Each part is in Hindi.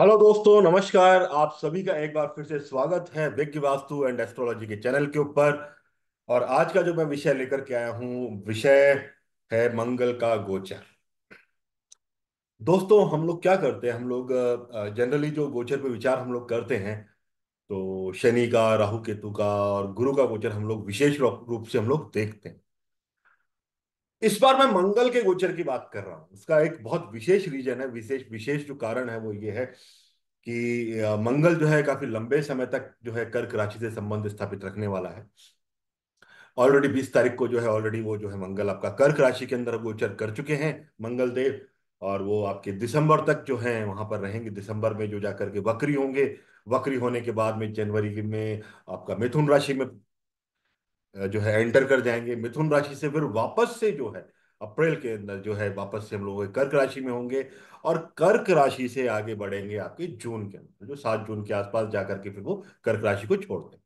हेलो दोस्तों नमस्कार आप सभी का एक बार फिर से स्वागत है विज्ञ वास्तु एंड एस्ट्रोलॉजी के चैनल के ऊपर और आज का जो मैं विषय लेकर के आया हूं विषय है मंगल का गोचर दोस्तों हम लोग क्या करते हैं हम लोग जनरली जो गोचर पे विचार हम लोग करते हैं तो शनि का राहु केतु का और गुरु का गोचर हम लोग विशेष रूप से हम लोग देखते हैं इस बार मैं मंगल के गोचर की बात कर रहा हूं उसका एक बहुत विशेष रीजन है विशेष विशेष जो कारण है वो ये है कि मंगल जो है काफी लंबे समय तक जो है कर्क राशि से संबंध स्थापित रखने वाला है ऑलरेडी बीस तारीख को जो है ऑलरेडी वो जो है मंगल आपका कर्क राशि के अंदर गोचर कर चुके हैं मंगल देव और वो आपके दिसंबर तक जो है वहां पर रहेंगे दिसंबर में जो जाकर के वक्री होंगे वक्री होने के बाद में जनवरी में आपका मिथुन राशि में जो है एंटर कर जाएंगे मिथुन राशि से फिर वापस से जो है अप्रैल के अंदर जो है वापस से हम लोग कर्क राशि में होंगे और कर्क राशि से आगे बढ़ेंगे आपके जून के अंदर जो सात जून के आसपास जाकर के फिर वो कर्क राशि को छोड़ दें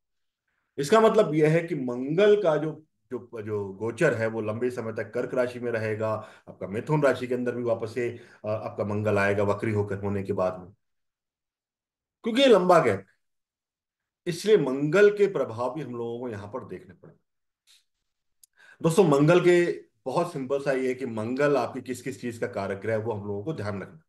इसका मतलब यह है कि मंगल का जो जो जो गोचर है वो लंबे समय तक कर्क राशि में रहेगा आपका मिथुन राशि के अंदर भी वापस से आपका मंगल आएगा वक्री होकर होने के बाद में क्योंकि ये लंबा गैप इसलिए मंगल के प्रभाव भी हम लोगों को यहाँ पर देखने पड़े दोस्तों मंगल के बहुत सिंपल सा ये है कि मंगल आपकी किस किस चीज का कारक ग्रह है वो हम लोगों को ध्यान रखना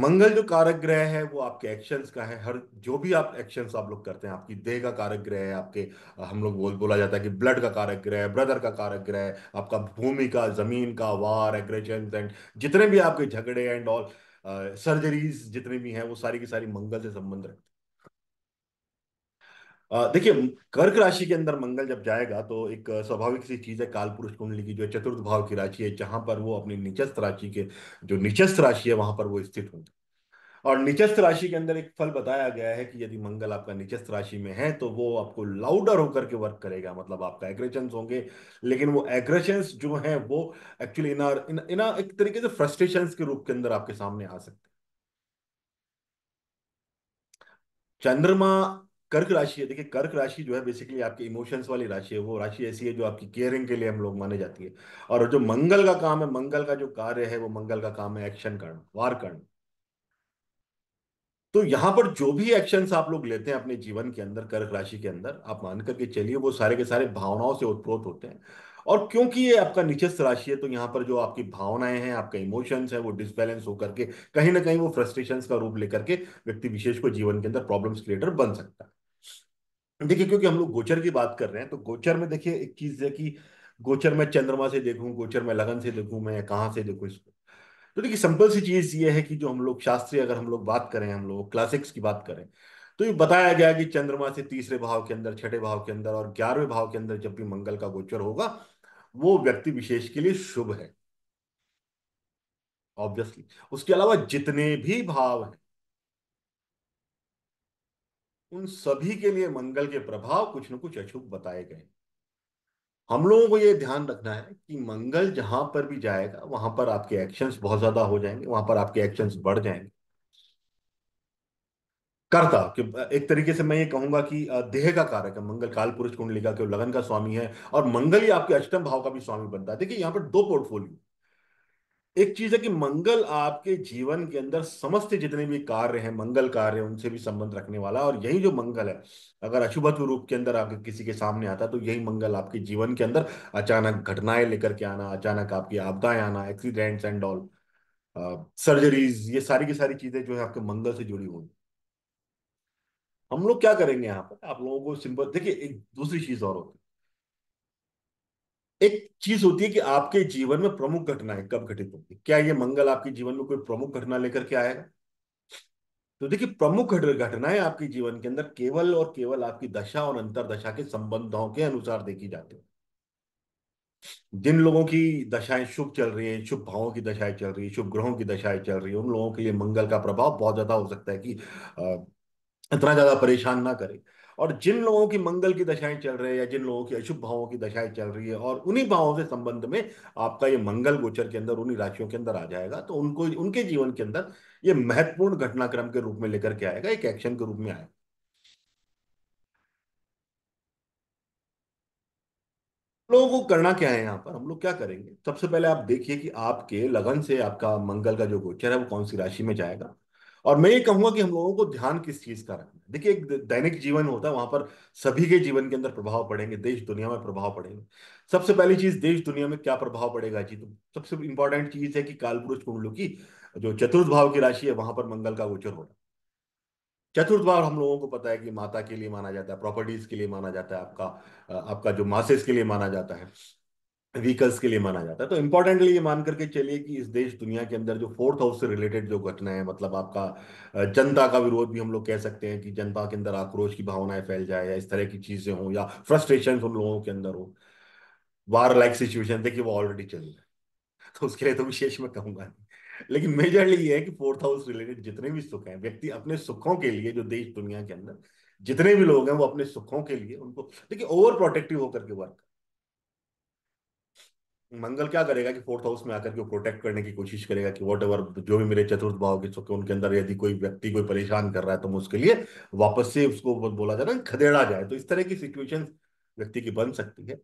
मंगल जो कारक ग्रह है वो आपके एक्शंस का है हर जो भी आप एक्शंस आप लोग करते हैं आपकी देह का कारक ग्रह है आपके हम लोग बोल बोला जाता है कि ब्लड का कारक ग्रह है ब्रदर का कारक ग्रह है आपका भूमि का जमीन का वार एग्रेशन एंड जितने भी आपके झगड़े एंड ऑल सर्जरीज जितने भी हैं वो सारी की सारी मंगल से संबंध रखते हैं देखिए कर्क राशि के अंदर मंगल जब जाएगा तो एक स्वाभाविक सी चीज है काल पुरुष कुंडली की जो चतुर्थ भाव की राशि है जहां पर वो अपनी निचस्थ राशि के जो निचस्त राशि है वहां पर वो स्थित होंगे और निचस्थ राशि के अंदर एक फल बताया गया है कि यदि मंगल आपका निचस्थ राशि में है तो वो आपको लाउडर होकर के वर्क करेगा मतलब आपका एग्रेशन होंगे लेकिन वो एग्रेशन जो है वो एक्चुअली इना इन एक तरीके से फ्रस्ट्रेशन के रूप के अंदर आपके सामने आ सकते चंद्रमा कर्क राशि है देखिए कर्क राशि जो है बेसिकली आपके इमोशंस वाली राशि है वो राशि ऐसी है जो आपकी केयरिंग के लिए हम लोग माने जाती है और जो मंगल का काम है मंगल का जो कार्य है वो मंगल का काम है एक्शन करना वार करना तो यहाँ पर जो भी एक्शंस आप लोग लेते हैं अपने जीवन के अंदर कर्क राशि के अंदर आप मान करके चलिए वो सारे के सारे भावनाओं से उत्प्रोत होते हैं और क्योंकि ये आपका निचस्त राशि है तो यहाँ पर जो आपकी भावनाएं हैं आपका इमोशंस है वो डिसबैलेंस होकर के कहीं ना कहीं वो फ्रस्ट्रेशन का रूप लेकर के व्यक्ति विशेष को जीवन के अंदर प्रॉब्लम्स क्रिएटर बन सकता है देखिए क्योंकि हम लोग गोचर की बात कर रहे हैं तो गोचर में देखिए एक चीज है कि गोचर में चंद्रमा से देखूं गोचर में लगन से देखूं मैं कहाँ से देखूं इसको तो देखिए सिंपल सी चीज ये है कि जो हम लोग शास्त्रीय अगर हम लोग बात करें हम लोग क्लासिक्स की बात करें तो ये बताया गया कि चंद्रमा से तीसरे भाव के अंदर छठे भाव के अंदर और ग्यारहवें भाव के अंदर जब भी मंगल का गोचर होगा वो व्यक्ति विशेष के लिए शुभ है ऑब्वियसली उसके अलावा जितने भी भाव हैं उन सभी के लिए मंगल के प्रभाव कुछ न कुछ अचूक बताए गए हम लोगों को यह ध्यान रखना है कि मंगल जहां पर भी जाएगा वहां पर आपके एक्शंस बहुत ज्यादा हो जाएंगे वहां पर आपके एक्शंस बढ़ जाएंगे कर्ता कि एक तरीके से मैं ये कहूंगा कि देह का कारक है मंगल काल पुरुष कुंडली का लगन का स्वामी है और मंगल ही आपके अष्टम भाव का भी स्वामी बनता है देखिए यहाँ पर दो पोर्टफोलियो एक चीज है कि मंगल आपके जीवन के अंदर समस्त जितने भी कार्य हैं मंगल कार्य है उनसे भी संबंध रखने वाला और यही जो मंगल है अगर अशुभत्व रूप के अंदर आगे किसी के सामने आता तो यही मंगल आपके जीवन के अंदर अचानक घटनाएं लेकर के आना अचानक आपकी आपदाएं आना एक्सीडेंट्स एंड ऑल सर्जरीज ये सारी की सारी चीजें जो है आपके मंगल से जुड़ी हुई हम लोग क्या करेंगे यहाँ पर आप लोगों को सिंपल देखिए एक दूसरी चीज और होती है एक चीज होती है कि आपके जीवन में प्रमुख घटनाएं कब घटित होती है क्या ये मंगल आपके जीवन में कोई प्रमुख घटना लेकर के आएगा तो देखिए प्रमुख घटनाएं आपके जीवन के अंदर केवल और केवल आपकी दशा और अंतरदशा के संबंधों के अनुसार देखी जाती है जिन लोगों की दशाएं शुभ चल रही है शुभ भावों की दशाएं चल रही है शुभ ग्रहों की दशाएं चल रही है उन लोगों के लिए मंगल का प्रभाव बहुत ज्यादा हो सकता है कि इतना ज्यादा परेशान ना करें और जिन लोगों की मंगल की दशाएं चल रही है या जिन लोगों की अशुभ भावों की दशाएं चल रही है और उन्हीं भावों से संबंध में आपका ये मंगल गोचर के अंदर उन्हीं राशियों के अंदर आ जाएगा तो उनको उनके जीवन के अंदर ये महत्वपूर्ण घटनाक्रम के रूप में लेकर के आएगा एक एक्शन के रूप में आएगा लोगों को करना क्या है यहाँ पर हम लोग क्या करेंगे सबसे पहले आप देखिए कि आपके लगन से आपका मंगल का जो गोचर है वो कौन सी राशि में जाएगा और मैं ये कहूंगा कि हम लोगों को ध्यान किस चीज का रखना है देखिए एक दैनिक जीवन होता है वहां पर सभी के जीवन के अंदर प्रभाव पड़ेंगे देश दुनिया में प्रभाव पड़ेंगे सबसे पहली चीज देश दुनिया में क्या प्रभाव पड़ेगा जी तो सबसे इंपॉर्टेंट चीज है कि कालपुरुष कुंडलू की जो चतुर्थ भाव की राशि है वहां पर मंगल का गोचर होना चतुर्थ भाव हम लोगों को पता है कि माता के लिए माना जाता है प्रॉपर्टीज के लिए माना जाता है आपका आपका जो मासेस के लिए माना जाता है व्हीकल्स के लिए माना जाता है तो इम्पोर्टेंटली ये मान करके चलिए कि इस देश दुनिया के अंदर जो फोर्थ हाउस से रिलेटेड जो घटनाएं मतलब आपका जनता का विरोध भी हम लोग कह सकते हैं कि जनता के अंदर आक्रोश की भावनाएं फैल जाए या इस तरह की चीजें हों या फ्रस्ट्रेशन उन लोगों के अंदर हो वार लाइक सिचुएशन देखिए वो ऑलरेडी चल रहा है तो उसके लिए तो विशेष मैं कहूंगा नहीं लेकिन मेजरली ये है कि फोर्थ हाउस रिलेटेड जितने भी सुख हैं व्यक्ति अपने सुखों के लिए जो देश दुनिया के अंदर जितने भी लोग हैं वो अपने सुखों के लिए उनको देखिए ओवर प्रोटेक्टिव होकर के वर्क मंगल क्या करेगा कि फोर्थ हाउस में आकर के प्रोटेक्ट करने की कोशिश करेगा कि वॉट एवर जो भी मेरे चतुर्थ भाव के चुके उनके अंदर यदि कोई व्यक्ति कोई परेशान कर रहा है तो मैं उसके लिए वापस से उसको बोला जाए ना खदेड़ा जाए तो इस तरह की सिचुएशन व्यक्ति की बन सकती है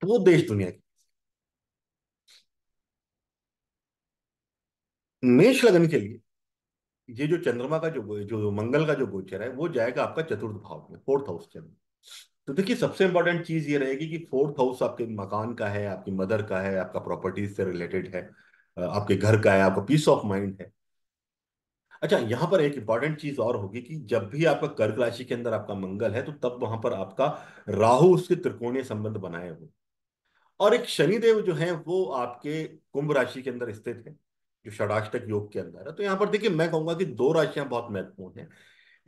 तो वो देश दुनिया की मेष लगन के लिए ये जो चंद्रमा का जो जो मंगल का जो गोचर है वो जाएगा आपका चतुर्थ भाव में फोर्थ हाउस के अंदर तो देखिए सबसे इंपॉर्टेंट चीज ये रहेगी कि फोर्थ हाउस आपके मकान का है आपकी मदर का है आपका प्रॉपर्टीज से रिलेटेड है आपके घर का है आपका पीस ऑफ माइंड है अच्छा यहाँ पर एक इंपॉर्टेंट चीज और होगी कि जब भी आपका कर्क राशि के अंदर आपका मंगल है तो तब वहां पर आपका राहु उसके त्रिकोणीय संबंध बनाए हुए और एक शनिदेव जो है वो आपके कुंभ राशि के अंदर स्थित है जो षडाष्टक योग के अंदर है तो यहाँ पर देखिए मैं कहूंगा कि दो राशियां बहुत महत्वपूर्ण है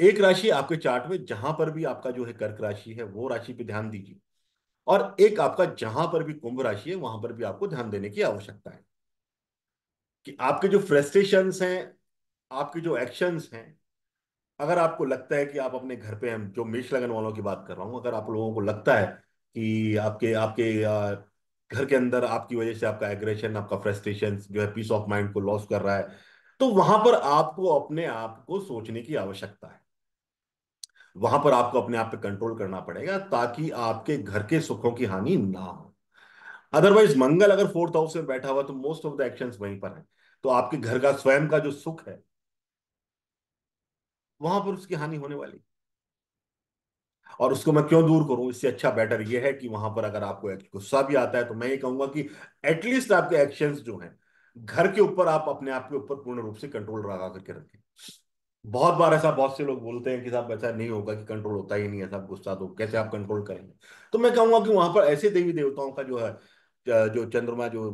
एक राशि आपके चार्ट में जहां पर भी आपका जो है कर्क राशि है वो राशि पे ध्यान दीजिए और एक आपका जहां पर भी कुंभ राशि है वहां पर भी आपको ध्यान देने की आवश्यकता है कि आपके जो फ्रस्ट्रेशन हैं आपके जो एक्शंस हैं अगर आपको लगता है कि आप अपने घर पे हम जो मेष लगन वालों की बात कर रहा हूं अगर आप लोगों को लगता है कि आपके आपके घर के अंदर आपकी वजह से आपका एग्रेशन आपका फ्रस्ट्रेशन जो है पीस ऑफ माइंड को लॉस कर रहा है तो वहां पर आपको अपने आप को सोचने की आवश्यकता है वहां पर आपको अपने आप पे कंट्रोल करना पड़ेगा ताकि आपके घर के सुखों की हानि ना हो अदरवाइज मंगल अगर फोर्थ हाउस में बैठा हुआ तो मोस्ट ऑफ द एक्शन वहीं पर है तो आपके घर का स्वयं का जो सुख है वहां पर उसकी हानि होने वाली और उसको मैं क्यों दूर करूं इससे अच्छा बेटर यह है कि वहां पर अगर आपको गुस्सा भी आता है तो मैं ये कहूंगा कि एटलीस्ट आपके एक्शंस जो हैं घर के ऊपर आप अपने आप के ऊपर पूर्ण रूप से कंट्रोल लगा करके रखें बहुत बार ऐसा बहुत से लोग बोलते हैं कि साहब ऐसा नहीं होगा कि कंट्रोल होता ही नहीं है साहब गुस्सा तो कैसे आप कंट्रोल करेंगे तो मैं कहूंगा कि वहां पर ऐसे देवी देवताओं का जो है जो चंद्रमा जो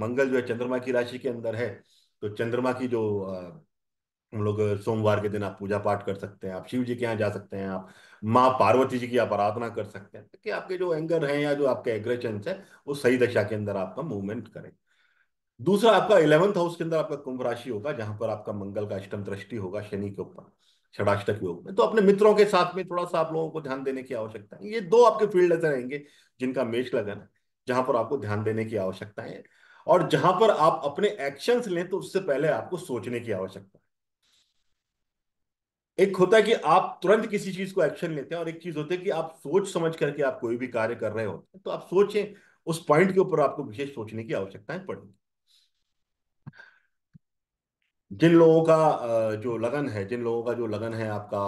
मंगल जो है चंद्रमा की राशि के अंदर है तो चंद्रमा की जो हम लोग सोमवार के दिन आप पूजा पाठ कर सकते हैं आप शिव जी के यहाँ जा सकते हैं आप माँ पार्वती जी की आप आराधना कर सकते हैं कि आपके जो एंगर हैं या जो आपके एग्रेशन है वो सही दशा के अंदर आपका मूवमेंट करें दूसरा आपका इलेवंथ हाउस के अंदर आपका कुंभ राशि होगा जहां पर आपका मंगल का अष्टम दृष्टि होगा शनि के ऊपर षडाष्टक योग में तो अपने मित्रों के साथ में थोड़ा सा आप लोगों को ध्यान देने की आवश्यकता है ये दो आपके फील्ड ऐसे रहेंगे जिनका मेष लगन है जहां पर आपको ध्यान देने की आवश्यकता है और जहां पर आप अपने एक्शन लें तो उससे पहले आपको सोचने की आवश्यकता है एक होता है कि आप तुरंत किसी चीज को एक्शन लेते हैं और एक चीज होती है कि आप सोच समझ करके आप कोई भी कार्य कर रहे होते हैं तो आप सोचें उस पॉइंट के ऊपर आपको विशेष सोचने की आवश्यकता है पड़ेगी जिन लोगों का जो लगन है जिन लोगों का जो लगन है आपका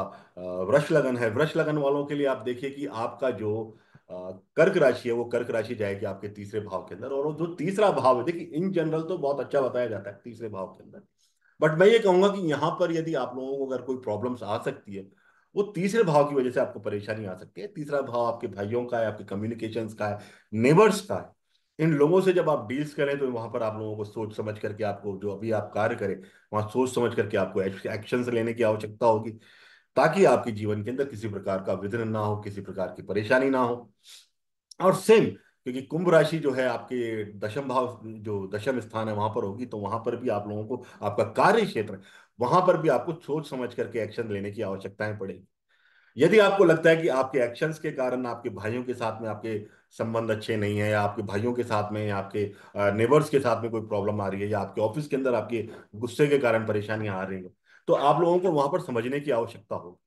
वृक्ष लगन है वृक्ष लगन वालों के लिए आप देखिए कि आपका जो कर्क राशि है वो कर्क राशि जाएगी आपके तीसरे भाव के अंदर और जो तीसरा भाव है देखिए इन जनरल तो बहुत अच्छा बताया जाता है तीसरे भाव के अंदर बट मैं ये कहूंगा कि यहाँ पर यदि आप लोगों को अगर कोई प्रॉब्लम आ सकती है वो तीसरे भाव की वजह से आपको परेशानी आ सकती है तीसरा भाव आपके भाइयों का है आपके कम्युनिकेशन का है नेबर्स का है इन लोगों से जब आप डील्स करें तो वहां पर आप लोगों को सोच समझ करके आपको जो अभी आप कार्य करें वहां सोच समझ करके आपको एक्शन लेने की आवश्यकता होगी ताकि आपके जीवन के अंदर किसी प्रकार का विघन ना हो किसी प्रकार की परेशानी ना हो और सेम क्योंकि कुंभ राशि जो है आपके दशम भाव जो दशम स्थान है वहां पर होगी तो वहां पर भी आप लोगों को आपका कार्य क्षेत्र वहां पर भी आपको सोच समझ करके एक्शन लेने की आवश्यकताएं पड़ेगी यदि आपको लगता है कि आपके एक्शंस के कारण आपके भाइयों के साथ में आपके संबंध अच्छे नहीं है या आपके भाइयों के साथ में या आपके नेबर्स के साथ में कोई प्रॉब्लम आ रही है या आपके ऑफिस के अंदर आपके गुस्से के कारण परेशानियां आ रही है तो आप लोगों को वहां पर समझने की आवश्यकता हो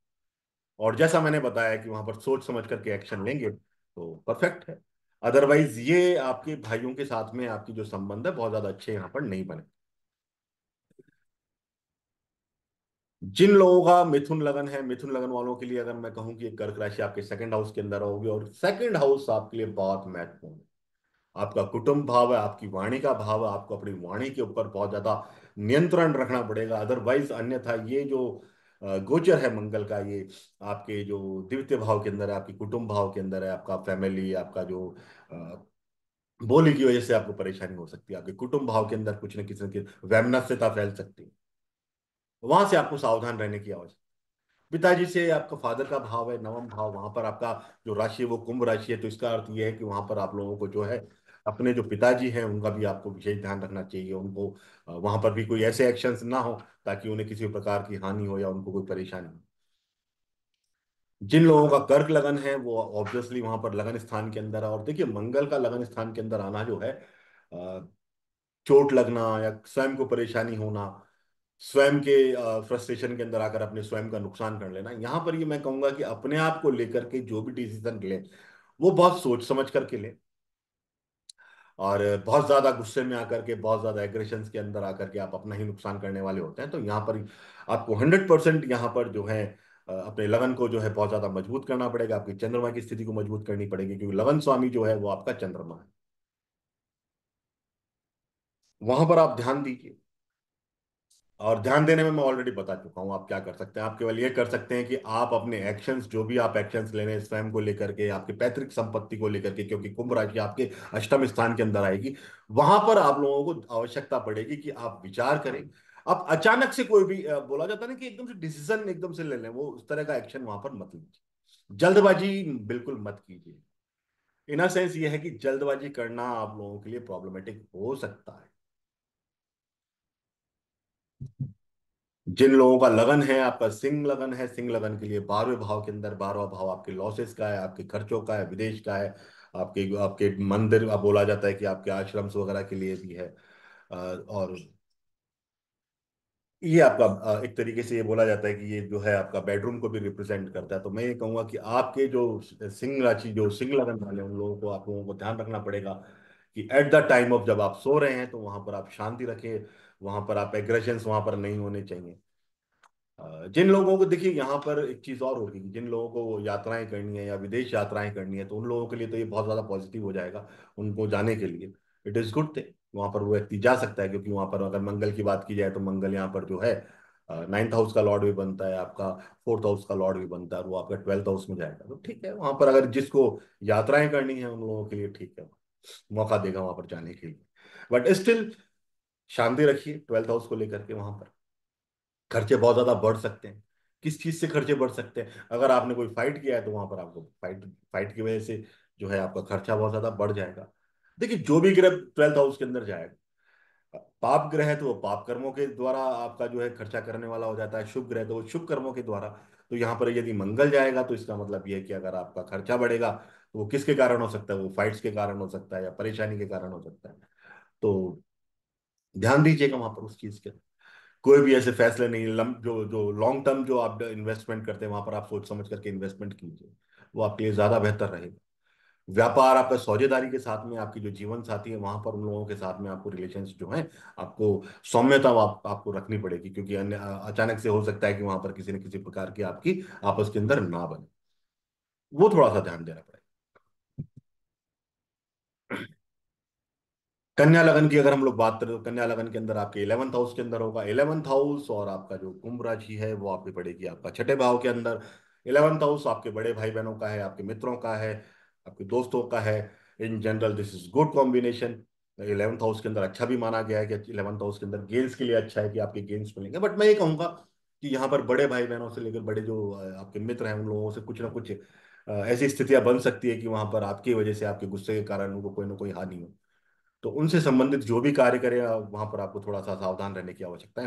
और जैसा मैंने बताया कि वहां पर सोच समझ करके एक्शन लेंगे तो परफेक्ट है अदरवाइज ये आपके भाइयों के साथ में आपकी जो संबंध है बहुत ज्यादा अच्छे यहाँ पर नहीं बने जिन लोगों का मिथुन लगन है मिथुन लगन वालों के लिए अगर मैं कहूं कि कर्क राशि आपके सेकंड हाउस के अंदर होगी और सेकंड हाउस आपके लिए बहुत महत्वपूर्ण है आपका कुटुंब भाव है आपकी वाणी का भाव है आपको अपनी वाणी के ऊपर बहुत ज्यादा नियंत्रण रखना पड़ेगा अदरवाइज अन्यथा ये जो गोचर है मंगल का ये आपके जो द्वितीय भाव के अंदर है आपके कुटुंब भाव के अंदर है आपका फैमिली आपका जो बोली की वजह से आपको परेशानी हो सकती है आपके कुटुंब भाव के अंदर कुछ न किसी न किसी वैमनस्यता फैल सकती है वहां से आपको सावधान रहने की आवश्यकता पिताजी से आपका फादर का भाव है नवम भाव वहां पर आपका जो राशि है वो कुंभ राशि है तो इसका अर्थ ये है कि वहां पर आप लोगों को जो है अपने जो पिताजी हैं उनका भी आपको विशेष ध्यान रखना चाहिए उनको वहां पर भी कोई ऐसे एक्शंस ना हो ताकि उन्हें किसी प्रकार की हानि हो या उनको कोई परेशानी हो जिन लोगों का कर्क लगन है वो ऑब्वियसली वहां पर लगन स्थान के अंदर है और देखिए मंगल का लगन स्थान के अंदर आना जो है चोट लगना या स्वयं को परेशानी होना स्वयं के फ्रस्ट्रेशन के अंदर आकर अपने स्वयं का नुकसान कर लेना यहाँ पर ये मैं कहूंगा कि अपने आप को लेकर के जो भी डिसीजन ले वो बहुत सोच समझ करके ले और बहुत ज़्यादा गुस्से में आकर के बहुत ज़्यादा एग्रेशन के अंदर आकर के आप अपना ही नुकसान करने वाले होते हैं तो यहाँ पर आपको हंड्रेड परसेंट यहाँ पर जो है अपने लगन को जो है बहुत ज़्यादा मजबूत करना पड़ेगा आपकी चंद्रमा की स्थिति को मजबूत करनी पड़ेगी क्योंकि लगन स्वामी जो है वो आपका चंद्रमा है वहां पर आप ध्यान दीजिए और ध्यान देने में मैं ऑलरेडी बता चुका हूँ आप क्या कर सकते हैं आप केवल ये कर सकते हैं कि आप अपने एक्शंस जो भी आप एक्शंस ले रहे हैं स्वयं को लेकर के आपके पैतृक संपत्ति को लेकर के क्योंकि कुंभ राशि आपके अष्टम स्थान के अंदर आएगी वहां पर आप लोगों को आवश्यकता पड़ेगी कि आप विचार करें अब अचानक से कोई भी बोला जाता है ना कि एकदम से डिसीजन एकदम से ले लें वो उस तरह का एक्शन वहां पर मत लीजिए जल्दबाजी बिल्कुल मत कीजिए इन सेंस ये है कि जल्दबाजी करना आप लोगों के लिए प्रॉब्लमेटिक हो सकता है जिन लोगों का लगन है आपका सिंह लगन है सिंह लगन के लिए बारहवें भाव के अंदर बारहवा भाव आपके लॉसेस का है आपके खर्चों का है विदेश का है आपके आपके मंदिर आप बोला जाता है कि आपके आश्रम वगैरह के लिए भी है और ये आपका एक तरीके से ये बोला जाता है कि ये जो है आपका बेडरूम को भी रिप्रेजेंट करता है तो मैं ये कहूंगा कि आपके जो सिंह राशि जो सिंह लगन वाले उन लोगों को आप लोगों को ध्यान रखना पड़ेगा कि एट द टाइम ऑफ जब आप सो रहे हैं तो वहां पर आप शांति रखें वहां पर आप एग्रेशन वहां पर नहीं होने चाहिए जिन लोगों को देखिए यहाँ पर एक चीज और होगी जिन लोगों को यात्राएं करनी है या विदेश यात्राएं करनी है तो उन लोगों के लिए तो ये बहुत ज्यादा पॉजिटिव हो जाएगा उनको जाने के लिए इट इज गुड थिंग वहां पर वो व्यक्ति जा सकता है क्योंकि वहां पर अगर मंगल की बात की जाए तो मंगल यहाँ पर जो है नाइन्थ हाउस का लॉर्ड भी बनता है आपका फोर्थ हाउस का लॉर्ड भी बनता है वो आपका ट्वेल्थ हाउस में जाएगा तो ठीक है वहां पर अगर जिसको यात्राएं करनी है उन लोगों के लिए ठीक है मौका देगा वहां पर जाने के लिए बट स्टिल शांति रखिए ट्वेल्थ हाउस को लेकर के वहां पर खर्चे बहुत ज्यादा बढ़ सकते हैं किस चीज से खर्चे बढ़ सकते हैं अगर आपने कोई फाइट किया है तो वहां पर आपको फाइट फाइट की वजह से जो है आपका खर्चा बहुत ज्यादा बढ़ जाएगा देखिए जो भी ग्रह ट्वेल्थ हाउस के अंदर जाएगा पाप ग्रह है तो वो पाप कर्मों के द्वारा आपका जो है खर्चा करने वाला हो जाता है शुभ ग्रह तो वो शुभ कर्मों के द्वारा तो यहाँ पर यदि मंगल जाएगा तो इसका मतलब यह है कि अगर आपका खर्चा बढ़ेगा तो वो किसके कारण हो सकता है वो फाइट्स के कारण हो सकता है या परेशानी के कारण हो सकता है तो ध्यान दीजिएगा वहां पर उस चीज के कोई भी ऐसे फैसले नहीं जो जो लॉन्ग टर्म जो आप इन्वेस्टमेंट करते हैं वहां पर आप सोच समझ करके इन्वेस्टमेंट कीजिए वो आपके लिए ज्यादा बेहतर रहेगा व्यापार आपका सौजेदारी के साथ में आपकी जो जीवन साथी है वहां पर उन लोगों के साथ में आपको रिलेशन जो है आपको सौम्यता आप, आपको रखनी पड़ेगी क्योंकि अन्य अचानक से हो सकता है कि वहां पर किसी न किसी प्रकार की आपकी आपस के अंदर ना बने वो थोड़ा सा ध्यान देना पड़ेगा कन्या लगन की अगर हम लोग बात करें तो कन्या लगन के अंदर आपके इलेवंथ हाउस के अंदर होगा इलेवंथ हाउस और आपका जो कुंभ राशि है वो आपकी पड़ेगी आपका छठे भाव के अंदर इलेवंथ हाउस आपके बड़े भाई बहनों का है आपके मित्रों का है आपके दोस्तों का है in general this is good combination eleventh house के अंदर अच्छा भी माना गया है कि इलेवंथ हाउस के अंदर गेम्स के लिए अच्छा है कि आपके गेम्स मिलेंगे बट मैं ये कहूँगा कि यहाँ पर बड़े भाई बहनों से लेकर बड़े जो आपके मित्र हैं उन लोगों से कुछ ना कुछ ऐसी स्थितियां बन सकती है कि वहां पर आपकी वजह से आपके गुस्से के कारण उनको कोई ना कोई हानि हो तो उनसे संबंधित जो भी कार्य करें वहां पर आपको थोड़ा सा सावधान रहने की आवश्यकताएं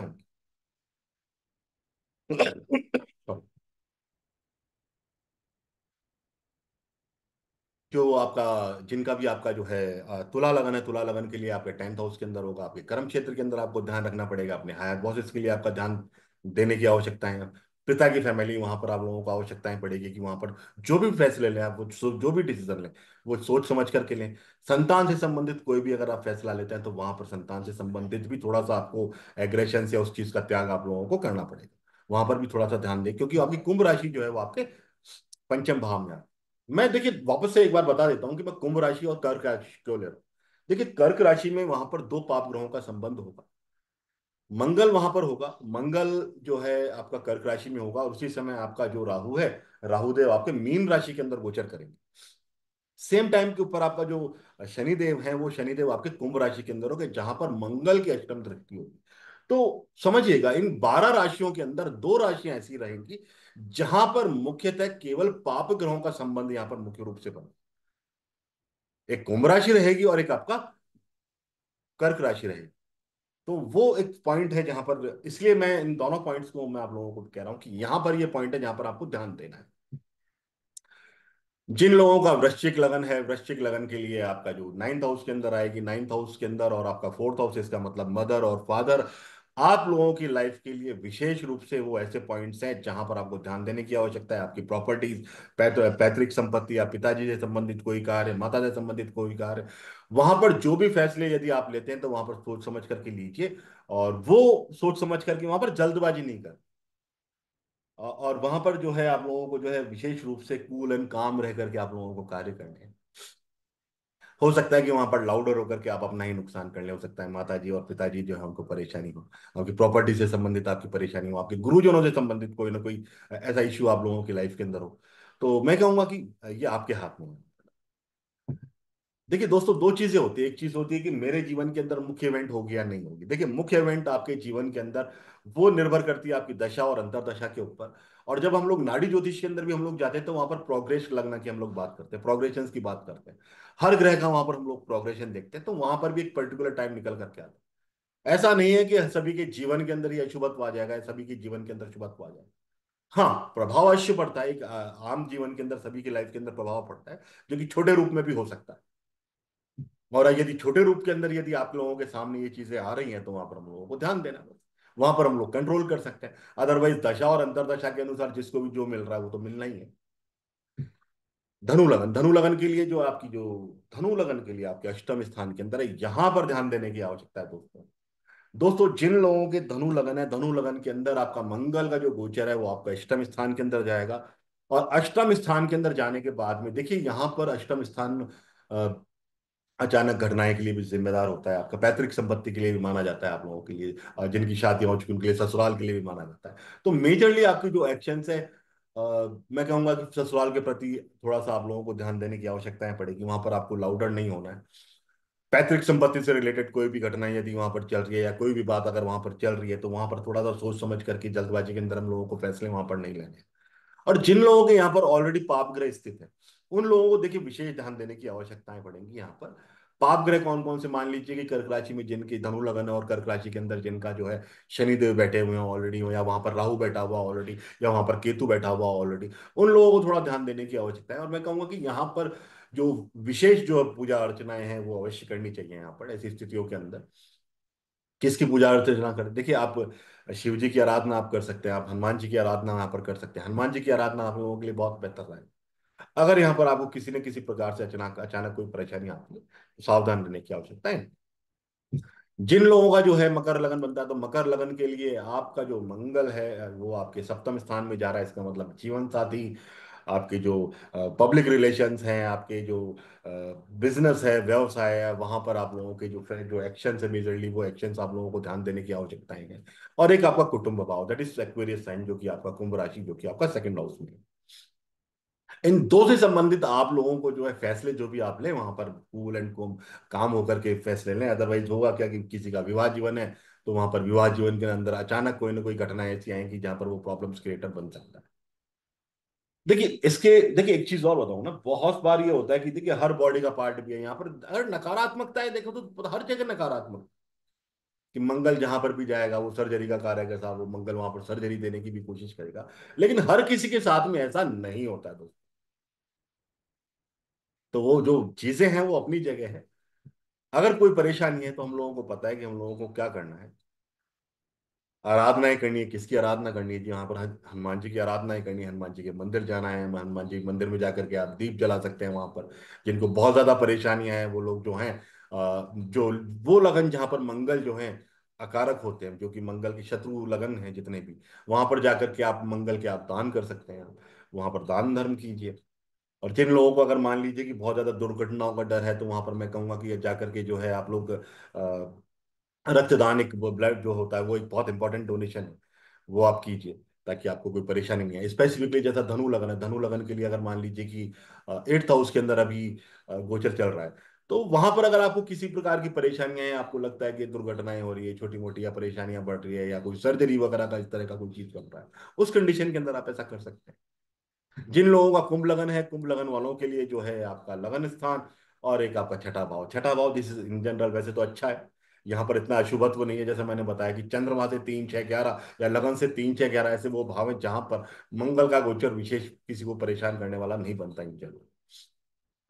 होंगी जो आपका जिनका भी आपका जो है तुला लगन है तुला लगन के लिए आपके टेंथ हाउस के अंदर होगा आपके कर्म क्षेत्र के अंदर आपको ध्यान रखना पड़ेगा अपने हायर बॉसेस के लिए आपका ध्यान देने की आवश्यकता है पिता की फैमिली वहां पर आप लोगों को आवश्यकताएं पड़ेगी कि वहां पर जो भी फैसले लें आप वो जो भी डिसीजन लें वो सोच समझ करके लें संतान से संबंधित कोई भी अगर आप फैसला लेते हैं तो वहां पर संतान से संबंधित भी थोड़ा सा आपको एग्रेशन से उस चीज का त्याग आप लोगों को करना पड़ेगा वहां पर भी थोड़ा सा ध्यान दें क्योंकि आपकी कुंभ राशि जो है वो आपके पंचम भाव में है मैं देखिए वापस से एक बार बता देता हूँ कि मैं कुंभ राशि और कर्क राशि क्यों ले रहा हूँ देखिए कर्क राशि में वहां पर दो पाप ग्रहों का संबंध होगा मंगल वहां पर होगा मंगल जो है आपका कर्क राशि में होगा और उसी समय आपका जो राहु है राहुदेव आपके मीन राशि के अंदर गोचर करेंगे सेम टाइम के ऊपर आपका जो शनिदेव है वो शनिदेव आपके कुंभ राशि के अंदर होंगे जहां पर मंगल की अष्टम दृष्टि होगी तो समझिएगा इन बारह राशियों के अंदर दो राशियां ऐसी रहेंगी जहां पर मुख्यतः केवल पाप ग्रहों का संबंध यहां पर मुख्य रूप से बने एक कुंभ राशि रहेगी और एक आपका कर्क राशि रहेगी तो वो एक पॉइंट है जहां पर इसलिए मैं इन दोनों पॉइंट्स को मैं आप लोगों को कह रहा हूं कि यहां पर ये पॉइंट है जहां पर आपको ध्यान देना है जिन लोगों का वृश्चिक लगन है वृश्चिक लगन के लिए आपका जो नाइन्थ हाउस के अंदर आएगी नाइन्थ हाउस के अंदर और आपका फोर्थ हाउस इसका मतलब मदर और फादर आप लोगों की लाइफ के लिए विशेष रूप से वो ऐसे पॉइंट्स हैं जहां पर आपको ध्यान देने की आवश्यकता है आपकी प्रॉपर्टीज पैतृक संपत्ति या पिताजी से संबंधित कोई कार्य माता से संबंधित कोई कार्य वहां पर जो भी फैसले यदि आप लेते हैं तो वहां पर सोच समझ करके लीजिए और वो सोच समझ करके वहां पर जल्दबाजी नहीं कर और वहां पर जो है आप लोगों को जो है विशेष रूप से कूल एंड काम रह करके आप लोगों को कार्य करने हैं हो सकता है कि वहां पर लाउडर होकर के आप अपना ही नुकसान कर ले हो सकता है माता जी और पिताजी जो है उनको परेशानी हो आपकी प्रॉपर्टी से संबंधित आपकी परेशानी हो आपके गुरुजनों से संबंधित कोई ना कोई ऐसा इश्यू आप लोगों की लाइफ के अंदर हो तो मैं कहूंगा कि ये आपके हाथ में है देखिए दोस्तों दो चीजें होती है एक चीज होती है कि मेरे जीवन के अंदर मुख्य इवेंट हो गया नहीं होगी देखिए मुख्य इवेंट आपके जीवन के अंदर वो निर्भर करती है आपकी दशा और अंतर दशा के ऊपर और जब हम लोग नाड़ी ज्योतिष के अंदर भी हम लोग जाते हैं तो वहां पर प्रोग्रेस लगना की हम लोग बात करते हैं प्रोग्रेशन की बात करते हैं हर ग्रह का वहां पर हम लोग प्रोग्रेशन देखते हैं तो वहां पर भी एक पर्टिकुलर टाइम निकल करके आता है ऐसा नहीं है कि सभी के जीवन के अंदर ही अशुभत्व आ जाएगा सभी के जीवन के अंदर शुभत्व आ जाएगा हाँ प्रभाव अवश्य पड़ता है एक आम जीवन के अंदर सभी की लाइफ के अंदर प्रभाव पड़ता है जो कि छोटे रूप में भी हो सकता है और यदि छोटे रूप के अंदर यदि आप लोगों के सामने ये चीजें आ रही हैं तो वहां पर हम लोगों को ध्यान देना वहां पर हम लोग कंट्रोल कर सकते हैं अदरवाइज दशा और अंतरदशा के अनुसार जिसको भी जो मिल रहा है वो तो मिलना ही है धनु लगन धनु लगन के लिए जो आपकी जो धनु लगन के लिए आपके अष्टम स्थान के अंदर है यहां पर ध्यान देने की आवश्यकता है दोस्तों दोस्तों जिन लोगों के धनु लगन है धनु लगन के अंदर आपका मंगल का जो गोचर है वो आपका अष्टम स्थान के अंदर जाएगा और अष्टम स्थान के अंदर जाने के बाद में देखिए यहां पर अष्टम स्थान अचानक घटनाएं के लिए भी जिम्मेदार होता है आपका पैतृक संपत्ति के लिए भी माना जाता है आप लोगों के लिए जिनकी शादी हो चुकी उनके लिए ससुराल के लिए भी माना जाता है तो मेजरली आपके जो एक्शन है मैं कहूंगा कि ससुराल के प्रति थोड़ा सा आप लोगों को ध्यान देने की आवश्यकता पड़ेगी वहां पर आपको लाउडर नहीं होना है पैतृक संपत्ति से रिलेटेड कोई भी घटना यदि वहां पर चल रही है या कोई भी बात अगर वहां पर चल रही है तो वहां पर थोड़ा सा सोच समझ करके जल्दबाजी के अंदर हम लोगों को फैसले वहां पर नहीं लेने और जिन लोगों के यहाँ पर ऑलरेडी पापग्रह स्थित है उन लोगों को देखिए विशेष ध्यान देने की आवश्यकताएं पड़ेंगी यहाँ पर पाप ग्रह कौन कौन से मान लीजिए कि कर्क राशि में जिनकी धनु लगन है और कर्क राशि के अंदर जिनका जो है शनिदेव बैठे हुए हैं ऑलरेडी हो या वहां पर राहु बैठा हुआ ऑलरेडी या वहां पर केतु बैठा हुआ ऑलरेडी उन लोगों को थोड़ा ध्यान देने की आवश्यकता है और मैं कहूंगा कि यहाँ पर जो विशेष जो पूजा अर्चनाएं हैं वो अवश्य करनी चाहिए यहाँ पर ऐसी स्थितियों के अंदर किसकी पूजा अर्चना करें देखिए आप शिव जी की आराधना आप कर सकते हैं आप हनुमान जी की आराधना यहाँ पर कर सकते हैं हनुमान जी की आराधना आप लोगों के लिए बहुत बेहतर रहेगा अगर यहाँ पर आपको किसी न किसी प्रकार से अचानक अचानक कोई परेशानी आती है तो सावधान रहने की आवश्यकता है जिन लोगों का जो है मकर लगन बनता है तो मकर लगन के लिए आपका जो मंगल है वो आपके सप्तम स्थान में जा रहा है इसका मतलब जीवन साथी आपके जो पब्लिक रिलेशंस हैं आपके जो बिजनेस है व्यवसाय है वहां पर आप लोगों के जो जो एक्शन है मेजरली वो एक्शन आप लोगों को ध्यान देने की आवश्यकता है और एक आपका कुटुंब भाव दैट इज एक्वेरियस साइन जो कि आपका कुंभ राशि जो कि आपका सेकंड हाउस में है इन दो से संबंधित आप लोगों को जो है फैसले जो भी आप लें वहां पर कूल एंड कोम काम होकर के फैसले लें अदरवाइज होगा क्या कि किसी का विवाह जीवन है तो वहां पर विवाह जीवन के अंदर अचानक कोई ना कोई घटनाएं ऐसी कि जहां पर वो प्रॉब्लम क्रिएटर बन सकता है देखिए इसके देखिए एक चीज और बताऊं ना बहुत बार ये होता है कि देखिए हर बॉडी का पार्ट भी है यहाँ पर हर नकारात्मकता है देखो तो हर जगह नकारात्मक कि मंगल जहां पर भी जाएगा वो सर्जरी का कार्य के साथ वो मंगल वहां पर सर्जरी देने की भी कोशिश करेगा लेकिन हर किसी के साथ में ऐसा नहीं होता दोस्तों तो वो जो चीजें हैं वो अपनी जगह है अगर कोई परेशानी है तो हम लोगों को पता है कि हम लोगों को क्या करना है आराधनाएं करनी है किसकी आराधना करनी है जी यहाँ पर हनुमान जी की आराधनाएं करनी है हनुमान जी के मंदिर जाना है हनुमान जी मंदिर में जाकर के आप दीप जला सकते हैं वहां पर जिनको बहुत ज्यादा परेशानियां हैं वो लोग जो हैं जो वो लगन जहाँ पर मंगल जो है अकारक होते हैं जो कि मंगल के शत्रु लगन है जितने भी वहां पर जाकर के आप मंगल के आप दान कर सकते हैं वहां पर दान धर्म कीजिए और जिन लोगों को अगर मान लीजिए कि बहुत ज़्यादा दुर्घटनाओं का डर है तो वहां पर मैं कहूँगा कि जाकर के जो है आप लोग रक्तदान एक ब्लड जो होता है वो एक बहुत इंपॉर्टेंट डोनेशन है वो आप कीजिए ताकि आपको कोई परेशानी नहीं है स्पेसिफिकली जैसा धनु लगन है धनु लगन के लिए अगर मान लीजिए कि एट्थ हाउस के अंदर अभी गोचर चल रहा है तो वहां पर अगर आपको किसी प्रकार की परेशानियां हैं आपको लगता है कि दुर्घटनाएं हो रही है छोटी मोटी या परेशानियां बढ़ रही है या कोई सर्जरी वगैरह का इस तरह का कोई चीज चल रहा है उस कंडीशन के अंदर आप ऐसा कर सकते हैं जिन लोगों का कुंभ लगन है कुंभ लगन वालों के लिए जो है आपका लगन स्थान और एक आपका छठा भाव छठा भाव दिस इन जनरल वैसे तो अच्छा है यहाँ पर इतना अशुभत्व नहीं है जैसे मैंने बताया कि चंद्रमा से तीन छह ग्यारह या लगन से तीन छह ग्यारह ऐसे वो भाव है जहां पर मंगल का गोचर विशेष किसी को परेशान करने वाला नहीं बनता इन जनरल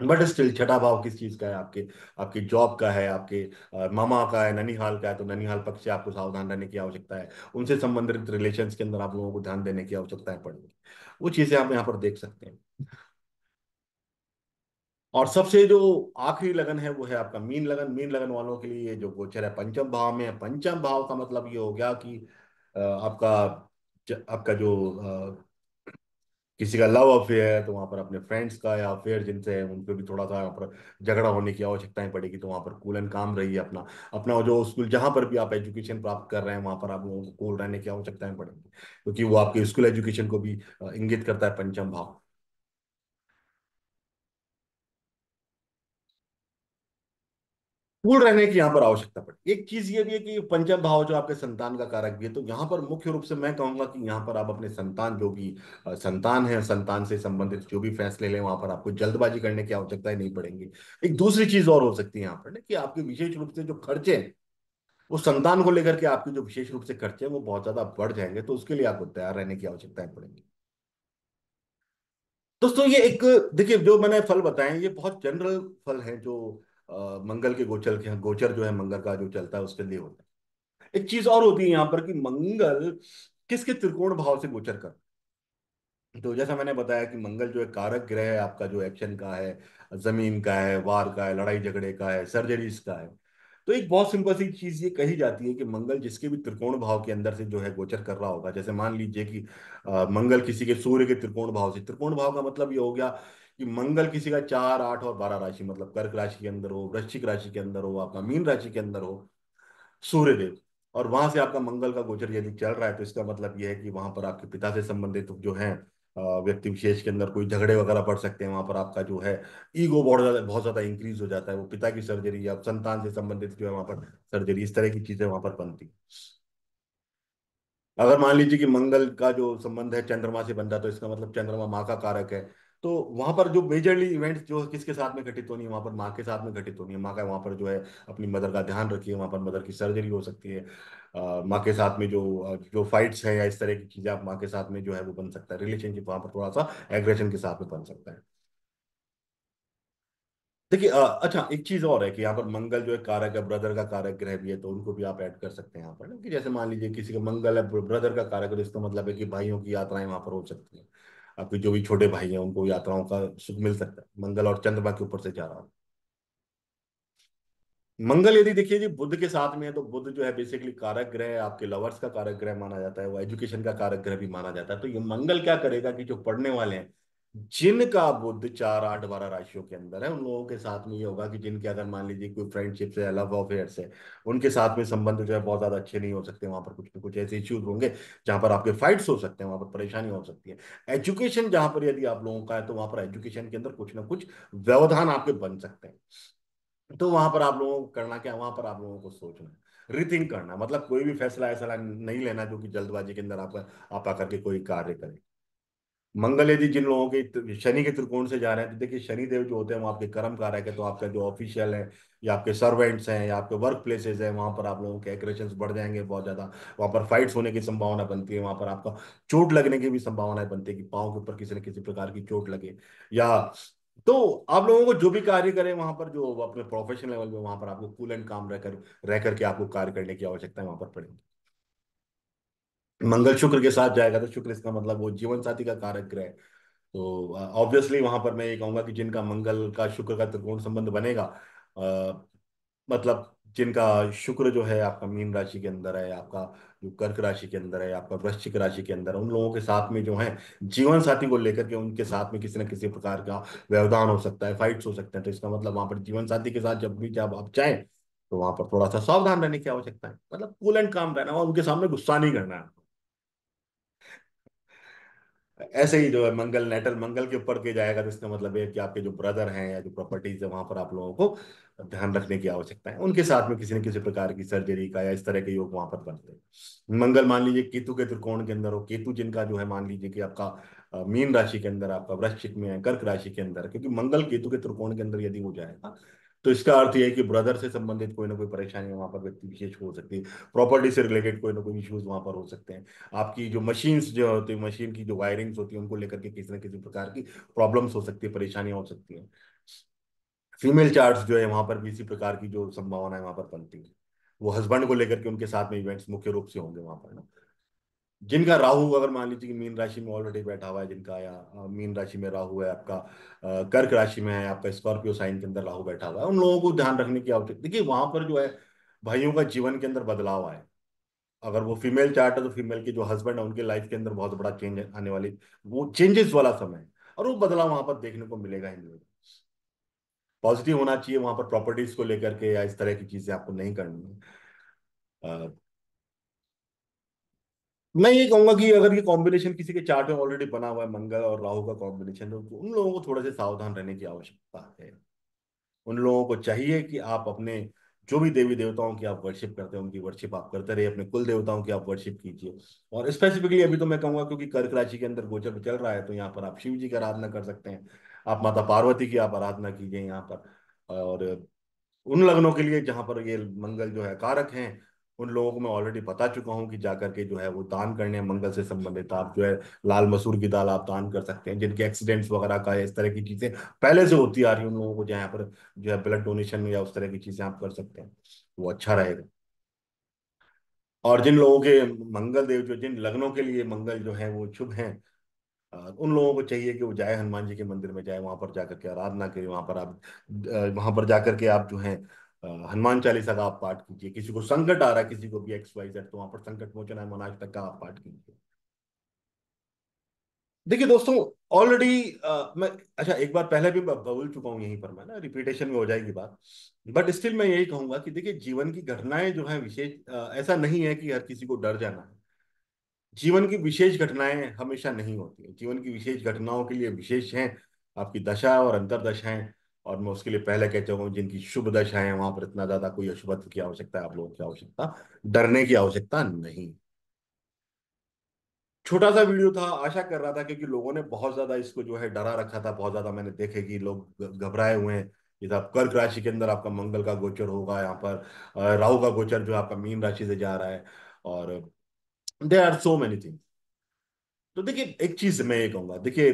बट स्टिल छठा भाव किस चीज का है आपके आपके जॉब का है आपके मामा का है ननिहाल का है तो ननिहाल पक्ष से आपको सावधान रहने की आवश्यकता है उनसे संबंधित रिलेशन के अंदर आप लोगों को ध्यान देने की आवश्यकता है पड़ेगी वो चीजें आप यहाँ पर देख सकते हैं और सबसे जो आखिरी लगन है वो है आपका मीन लगन मीन लगन वालों के लिए जो गोचर है पंचम भाव में पंचम भाव का मतलब ये हो गया कि आपका आपका जो किसी का लव अफेयर है तो वहाँ पर अपने फ्रेंड्स का या अफेयर जिनसे है उन पर भी थोड़ा सा यहाँ पर झगड़ा होने की आवश्यकताएं पड़ेगी तो वहाँ पर कूल एंड काम रहिए अपना अपना जो स्कूल जहाँ पर भी आप एजुकेशन प्राप्त कर रहे हैं वहां पर आप लोगों को कूल रहने की आवश्यकताएं पड़ेगी क्योंकि वो आपके स्कूल एजुकेशन को भी इंगित करता है पंचम भाव पूर्ण रहने की यहाँ पर आवश्यकता पड़ती एक चीज ये भी है कि पंचम भाव जो आपके संतान का कारक भी है तो यहाँ पर मुख्य रूप से मैं कहूंगा कि यहाँ पर आप अपने संतान जो भी संतान है संतान से संबंधित जो भी फैसले लें वहां पर आपको जल्दबाजी करने की आवश्यकता ही नहीं पड़ेगी एक दूसरी चीज और हो सकती है यहाँ पर ना कि आपके विशेष रूप से जो खर्चे हैं वो संतान को लेकर के आपके जो विशेष रूप से खर्चे हैं वो बहुत ज्यादा बढ़ जाएंगे तो उसके लिए आपको तैयार रहने की आवश्यकताएं पड़ेंगी दोस्तों ये एक देखिए जो मैंने फल बताए ये बहुत जनरल फल है जो मंगल के गोचर के गोचर जो है मंगल का जो चलता है उसके लिए होता है एक चीज और होती है यहाँ पर कि मंगल किसके त्रिकोण भाव से गोचर कर तो जैसा मैंने बताया कि मंगल जो है कारक ग्रह है आपका जो एक्शन का है जमीन का है वार का है लड़ाई झगड़े का है सर्जरीज का है तो एक बहुत सिंपल सी चीज ये कही जाती है कि मंगल जिसके भी त्रिकोण भाव के अंदर से जो है गोचर कर रहा होगा जैसे मान लीजिए कि आ, मंगल किसी के सूर्य के त्रिकोण भाव से त्रिकोण भाव का मतलब ये हो गया कि मंगल किसी का चार आठ और बारह राशि मतलब कर्क राशि के अंदर हो वृश्चिक राशि के अंदर हो आपका मीन राशि के अंदर हो सूर्य देव और वहां से आपका मंगल का गोचर यदि चल रहा है तो इसका मतलब यह है कि वहां पर आपके पिता से संबंधित जो है व्यक्ति विशेष के अंदर कोई झगड़े वगैरह पड़ सकते हैं वहां पर आपका जो है ईगो बहुत ज्यादा बहुत ज्यादा इंक्रीज हो जाता है वो पिता की सर्जरी या संतान से संबंधित जो है वहां पर सर्जरी इस तरह की चीजें वहां पर बनती अगर मान लीजिए कि मंगल का जो संबंध है चंद्रमा से बनता है तो इसका मतलब चंद्रमा माँ का कारक है तो वहां पर जो मेजरली इवेंट्स जो किसके साथ में घटित होनी है वहां पर माँ के साथ में घटित होनी है माँ का वहां पर जो है अपनी मदर का ध्यान रखिए वहां पर मदर की सर्जरी हो सकती है माँ के साथ में जो जो फाइट्स है या इस तरह की चीजें आप माँ के साथ में जो है वो बन सकता है रिलेशनशिप वहां पर थोड़ा सा एग्रेशन के साथ में बन सकता है देखिए अच्छा एक चीज और है कि यहाँ पर मंगल जो है कारक है ब्रदर का कारक ग्रह भी है तो उनको भी आप ऐड कर सकते हैं यहाँ पर ना कि जैसे मान लीजिए किसी का मंगल है ब्रदर का कारक तो इसका मतलब है कि भाइयों की यात्राएं वहां पर हो सकती है आपके तो जो भी छोटे भाई हैं उनको यात्राओं का सुख मिल सकता है मंगल और चंद्रमा के ऊपर से जा रहा हूं मंगल यदि देखिए जी बुद्ध के साथ में है तो बुद्ध जो है बेसिकली कारक ग्रह आपके लवर्स का कारक ग्रह माना जाता है वो एजुकेशन का कारक ग्रह भी माना जाता है तो ये मंगल क्या करेगा कि जो पढ़ने वाले हैं जिनका बुद्ध चार आठ बारह राशियों के अंदर है उन लोगों के साथ में ये होगा कि जिनके अगर मान लीजिए कोई फ्रेंडशिप से लव अफेयर से उनके साथ में संबंध जो है बहुत ज्यादा अच्छे नहीं हो सकते वहां पर कुछ ना कुछ ऐसे इश्यूज होंगे जहां पर आपके फाइट्स हो सकते हैं वहां पर परेशानी हो सकती है एजुकेशन जहां पर यदि आप लोगों का है तो वहां पर एजुकेशन के अंदर कुछ ना कुछ व्यवधान आपके बन सकते हैं तो वहां पर आप लोगों को करना क्या वहां पर आप लोगों को सोचना है रिथिंक करना मतलब कोई भी फैसला ऐसा नहीं लेना जो कि जल्दबाजी के अंदर आप आकर के कोई कार्य करें मंगल यदि जिन लोगों के शनि के त्रिकोण से जा रहे हैं तो देखिए शनि देव जो होते हैं वो आपके कर्म कारक है तो आपका जो ऑफिशियल है या आपके सर्वेंट्स हैं या आपके वर्क प्लेसेस हैं वहाँ पर आप लोगों के एग्रेशन बढ़ जाएंगे बहुत ज़्यादा वहाँ पर फाइट्स होने की संभावना बनती है वहाँ पर आपका चोट लगने की भी संभावनाएं बनती है कि पाँव के ऊपर किसी न किसी प्रकार की चोट लगे या तो आप लोगों को जो भी कार्य करें वहां पर जो अपने प्रोफेशनल लेवल पे वहां पर आपको कूल एंड काम रहकर रह करके आपको कार्य करने की आवश्यकता है वहां पर पड़ेगी मंगल शुक्र के साथ जाएगा तो शुक्र इसका मतलब वो जीवन साथी का कारक ग्रह तो ऑब्वियसली वहां पर मैं ये कहूंगा कि जिनका मंगल का शुक्र का त्रिकोण संबंध बनेगा आ, मतलब जिनका शुक्र जो है आपका मीन राशि के अंदर है आपका जो कर्क राशि के अंदर है आपका वृश्चिक राशि के अंदर है उन लोगों के साथ में जो है जीवन साथी को लेकर के उनके साथ में किसी न किसी प्रकार का व्यवधान हो सकता है फाइट्स हो सकते हैं तो इसका मतलब वहां पर जीवन साथी के साथ जब भी जब आप जाए तो वहां पर थोड़ा सा सावधान रहने की आवश्यकता है मतलब कूल एंड काम रहना और उनके सामने गुस्सा नहीं करना है ऐसे ही जो है मंगल नेटल मंगल के ऊपर के जाएगा तो इसका मतलब है कि आपके जो ब्रदर हैं या जो प्रॉपर्टीज है वहां पर आप लोगों को ध्यान रखने की आवश्यकता है उनके साथ में किसी न किसी प्रकार की सर्जरी का या इस तरह के योग वहां पर बनते हैं मंगल मान लीजिए केतु के त्रिकोण के अंदर हो केतु जिनका जो है मान लीजिए कि आपका मीन राशि के अंदर आपका वृश्चिक में है कर्क राशि के अंदर क्योंकि मंगल केतु के त्रिकोण के अंदर यदि हो जाएगा तो इसका अर्थ यह है कि ब्रदर से संबंधित कोई ना कोई परेशानी वहाँ पर व्यक्ति विशेष हो सकती है प्रॉपर्टी से रिलेटेड कोई ना कोई इश्यूज वहाँ पर हो सकते हैं आपकी जो मशीन्स जो होती है मशीन की जो वायरिंग्स होती है उनको लेकर के किसी ना किसी प्रकार की प्रॉब्लम्स हो सकती है परेशानियां हो सकती हैं फीमेल चार्ट जो है वहां पर भी इसी प्रकार की जो संभावना है वहां पर बनती है वो हस्बैंड को लेकर के उनके साथ में इवेंट्स मुख्य रूप से होंगे वहां पर ना जिनका राहु अगर मान लीजिए कि मीन राशि में ऑलरेडी बैठा हुआ है जिनका या मीन राशि में राहु है आपका कर्क राशि में है आपका स्कॉर्पियो साइन के अंदर राहु बैठा हुआ है उन लोगों को ध्यान रखने की आवश्यकता देखिए वहां पर जो है भाइयों का जीवन के अंदर बदलाव आए अगर वो फीमेल चार्ट है तो फीमेल के जो हस्बैंड है उनके लाइफ के अंदर बहुत बड़ा चेंज आने वाली वो चेंजेस वाला समय है और वो बदलाव वहां पर देखने को मिलेगा इन मिलेगा पॉजिटिव होना चाहिए वहां पर प्रॉपर्टीज को लेकर के या इस तरह की चीजें आपको नहीं करनी है मैं ये कहूंगा कि अगर ये कॉम्बिनेशन किसी के चार्ट में ऑलरेडी बना हुआ है मंगल और राहु का कॉम्बिनेशन तो उन लोगों को थोड़ा सा सावधान रहने की आवश्यकता है उन लोगों को चाहिए कि आप अपने जो भी देवी देवताओं की आप वर्शिप करते हैं उनकी वर्शिप आप करते रहिए अपने कुल देवताओं की आप वर्शिप कीजिए और स्पेसिफिकली अभी तो मैं कहूंगा क्योंकि कर्क राशि के अंदर गोचर चल रहा है तो यहाँ पर आप शिव जी की आराधना कर सकते हैं आप माता पार्वती की आप आराधना कीजिए यहाँ पर और उन लग्नों के लिए जहाँ पर ये मंगल जो है कारक हैं उन लोगों को मैं ऑलरेडी बता चुका हूँ कि जाकर के जो है वो दान करने मंगल से संबंधित आप जो है लाल मसूर की दाल आप दान कर सकते हैं जिनके एक्सीडेंट्स वगैरह का इस तरह की चीज़ें पहले से होती आ रही उन लोगों को जो यहाँ पर जो है ब्लड डोनेशन या उस तरह की चीज़ें आप कर सकते हैं वो अच्छा रहेगा और जिन लोगों के मंगल देव जो जिन लग्नों के लिए मंगल जो है वो शुभ हैं उन लोगों को चाहिए कि वो जाए हनुमान जी के मंदिर में जाए वहां पर जाकर के आराधना करें वहां पर आप वहां पर जाकर के आप जो हैं हनुमान चालीसा का आप पाठ कीजिए किसी को संकट आ रहा है किसी को भी एक्स वाई जेड तो वहां पर संकट मोचन है मनाज तक का आप पाठ कीजिए देखिए दोस्तों ऑलरेडी मैं अच्छा एक बार पहले भी बोल चुका हूँ यहीं पर मैं ना रिपीटेशन में हो जाएगी बात बट स्टिल मैं यही कहूंगा कि देखिए जीवन की घटनाएं जो है विशेष ऐसा नहीं है कि हर किसी को डर जाना है जीवन की विशेष घटनाएं हमेशा नहीं होती है जीवन की विशेष घटनाओं के लिए विशेष हैं आपकी दशा और अंतरदशाएं और मैं उसके लिए पहले कह चाहूंगा जिनकी शुभ दशा है वहां पर इतना ज्यादा कोई अशुभत्व की आवश्यकता है आप लोगों की आवश्यकता डरने की आवश्यकता नहीं छोटा सा वीडियो था आशा कर रहा था क्योंकि लोगों ने बहुत ज्यादा इसको जो है डरा रखा था बहुत ज्यादा मैंने देखे कि लोग घबराए हुए हैं जैसे आप कर्क राशि के अंदर आपका मंगल का गोचर होगा यहाँ पर राहु का गोचर जो आपका मीन राशि से जा रहा है और they are so many things तो देखिए एक चीज मैं ये कहूंगा देखिए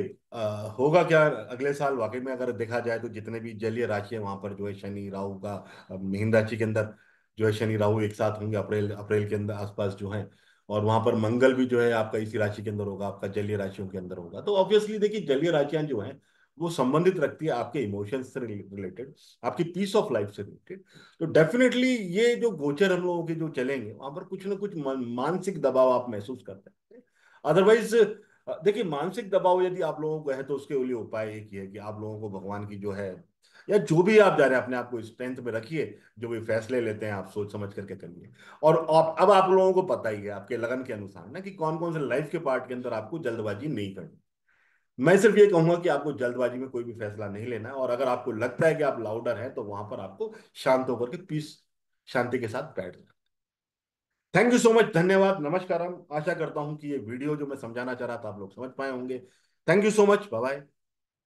होगा क्या अगले साल वाकई में अगर देखा जाए तो जितने भी जलीय राशि है वहां पर जो है शनि राहु का मीन राशि के अंदर जो है शनि राहु एक साथ होंगे अप्रैल अप्रैल के अंदर आसपास जो है और वहां पर मंगल भी जो है आपका इसी राशि के अंदर होगा आपका जलीय राशियों के अंदर होगा तो ऑब्वियसली देखिए जलीय राशियां जो है वो संबंधित रखती है आपके इमोशंस से रिलेटेड आपकी पीस ऑफ लाइफ से रिलेटेड तो डेफिनेटली ये जो गोचर हम लोगों के जो चलेंगे वहां पर कुछ ना कुछ मानसिक दबाव आप महसूस करते हैं अदरवाइज देखिए मानसिक दबाव यदि आप लोगों को है तो उसके लिए उपाय एक ही है कि आप लोगों को भगवान की जो है या जो भी आप जा रहे हैं अपने आप को स्ट्रेंथ में रखिए जो भी फैसले लेते हैं आप सोच समझ करके करिए और आप, अब आप लोगों को पता ही है आपके लगन के अनुसार ना कि कौन कौन से लाइफ के पार्ट के अंदर आपको जल्दबाजी नहीं करनी मैं सिर्फ ये कहूंगा कि आपको जल्दबाजी में कोई भी फैसला नहीं लेना है और अगर आपको लगता है कि आप लाउडर हैं तो वहां पर आपको शांत होकर के पीस शांति के साथ बैठ जाना थैंक यू सो मच धन्यवाद नमस्कार आशा करता हूं कि ये वीडियो जो मैं समझाना चाह रहा था आप लोग समझ पाए होंगे thank you so much bye